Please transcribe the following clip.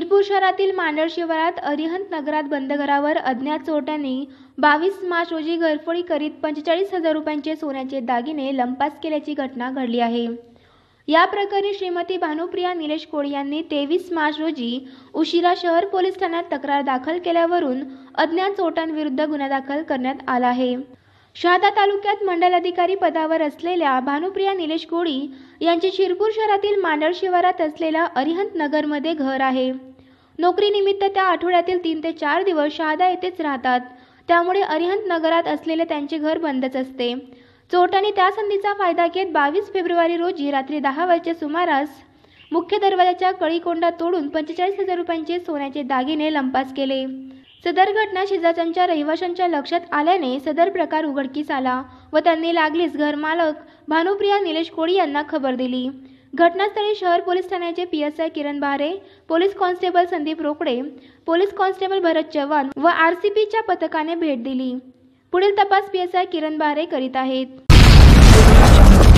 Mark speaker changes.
Speaker 1: शिरपूर शहरातील मांडळ शिवारात अरिहंत नगरात बंदघरावर अज्ञात चोरट्यांनी बावीस मार्च रोजी घरफोडी करीत पंचेचाळीस हजार रुपयांचे सोन्याचे दागिने लंपास केल्याची घटना घडली आहे या प्रकरणी श्रीमती भानुप्रिया निलेश कोळी यांनी तेवीस मार्च रोजी उशिरा शहर पोलीस ठाण्यात तक्रार दाखल केल्यावरून अज्ञात चोरट्यांविरुद्ध गुन्हा दाखल करण्यात आला आहे शहादा तालुक्यात मंडल अधिकारी पदावर असलेल्या भानुप्रिया निलेश कोळी यांचे शिरपूर शहरातील मांडळ शिवारात असलेल्या अरिहंत नगरमध्ये घर आहे नोकरीनिमित्त त्या आठवड्यातील तीन ते चार दिवस शहादा येथेच राहतात त्यामुळे अरिहंत नगरात असलेले त्यांचे घर बंदच असते चोरट्यांनी त्या संधीचा फायदा घेत बावीस फेब्रुवारी रोजी रात्री दहा वाजेच्या सुमारास मुख्य दरवाजाच्या कळीकोंडा तोडून पंचेचाळीस हजार रुपयांचे सोन्याचे दागिने लंपास केले सदर घटना शेजारच्या रहिवाशांच्या लक्षात आल्याने सदर प्रकार उघडकीस आला व त्यांनी लागलीच घरमालक भानुप्रिया निलेश कोळी यांना खबर दिली घटनास्थळी शहर पोलीस ठाण्याचे P S I Kiran Bare police constable Sandeep Rokade police constable Bharat Chavan व आर सी पीच्या पथकाने भेट दिली पुढील तपास पी एस आय किरण बारे करीत आहेत